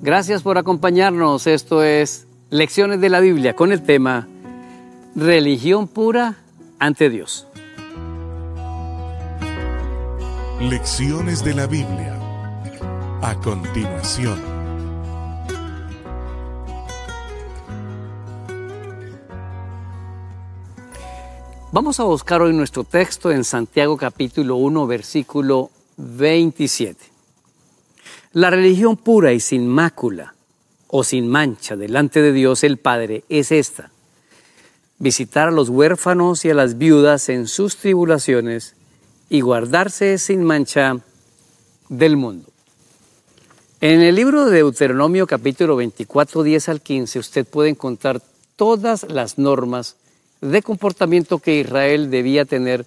Gracias por acompañarnos. Esto es Lecciones de la Biblia con el tema Religión pura ante Dios. Lecciones de la Biblia. A continuación. Vamos a buscar hoy nuestro texto en Santiago capítulo 1 versículo 27. La religión pura y sin mácula o sin mancha delante de Dios el Padre es esta. Visitar a los huérfanos y a las viudas en sus tribulaciones y guardarse sin mancha del mundo. En el libro de Deuteronomio capítulo 24, 10 al 15, usted puede encontrar todas las normas de comportamiento que Israel debía tener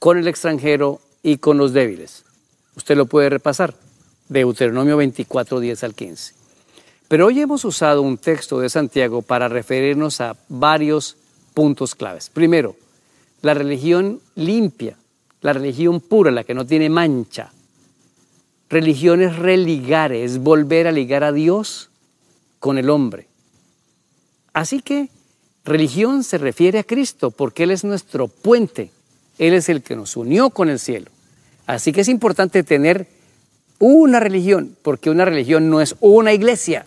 con el extranjero y con los débiles. Usted lo puede repasar. Deuteronomio 24, 10 al 15. Pero hoy hemos usado un texto de Santiago para referirnos a varios puntos claves. Primero, la religión limpia, la religión pura, la que no tiene mancha. Religión es religar, es volver a ligar a Dios con el hombre. Así que religión se refiere a Cristo porque Él es nuestro puente, Él es el que nos unió con el cielo. Así que es importante tener una religión, porque una religión no es una iglesia,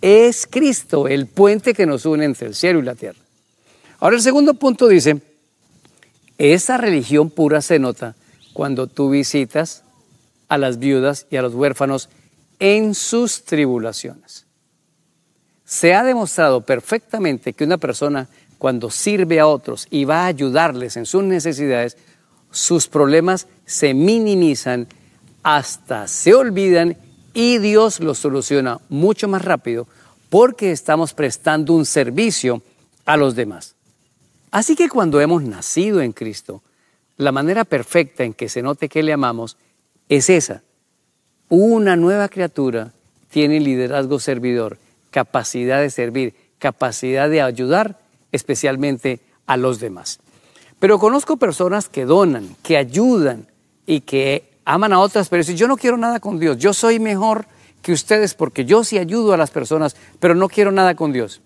es Cristo, el puente que nos une entre el cielo y la tierra. Ahora el segundo punto dice, esa religión pura se nota cuando tú visitas a las viudas y a los huérfanos en sus tribulaciones. Se ha demostrado perfectamente que una persona cuando sirve a otros y va a ayudarles en sus necesidades, sus problemas se minimizan hasta se olvidan y Dios los soluciona mucho más rápido porque estamos prestando un servicio a los demás. Así que cuando hemos nacido en Cristo, la manera perfecta en que se note que le amamos es esa. Una nueva criatura tiene liderazgo servidor, capacidad de servir, capacidad de ayudar, especialmente a los demás. Pero conozco personas que donan, que ayudan y que aman a otras, pero dicen, yo no quiero nada con Dios, yo soy mejor que ustedes porque yo sí ayudo a las personas, pero no quiero nada con Dios.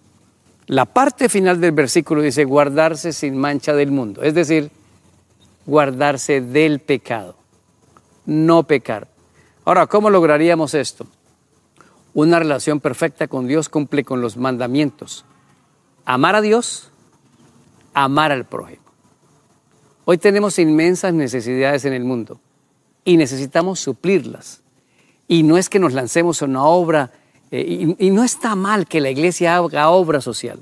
La parte final del versículo dice, guardarse sin mancha del mundo, es decir, guardarse del pecado, no pecar. Ahora, ¿cómo lograríamos esto? Una relación perfecta con Dios cumple con los mandamientos. Amar a Dios, amar al prójimo. Hoy tenemos inmensas necesidades en el mundo y necesitamos suplirlas. Y no es que nos lancemos a una obra, eh, y no está mal que la iglesia haga obra social,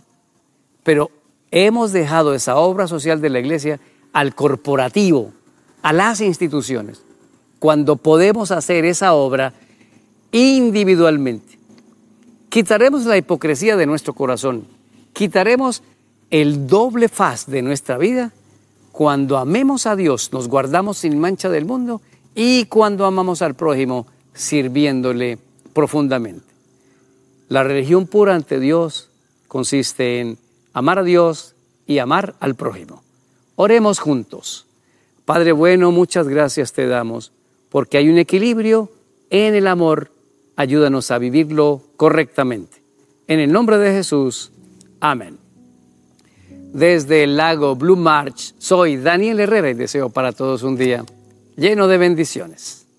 pero hemos dejado esa obra social de la iglesia al corporativo, a las instituciones, cuando podemos hacer esa obra individualmente. Quitaremos la hipocresía de nuestro corazón, quitaremos el doble faz de nuestra vida cuando amemos a Dios, nos guardamos sin mancha del mundo y cuando amamos al prójimo sirviéndole profundamente. La religión pura ante Dios consiste en amar a Dios y amar al prójimo. Oremos juntos. Padre bueno, muchas gracias te damos porque hay un equilibrio en el amor. Ayúdanos a vivirlo correctamente. En el nombre de Jesús. Amén. Desde el lago Blue March, soy Daniel Herrera y deseo para todos un día lleno de bendiciones.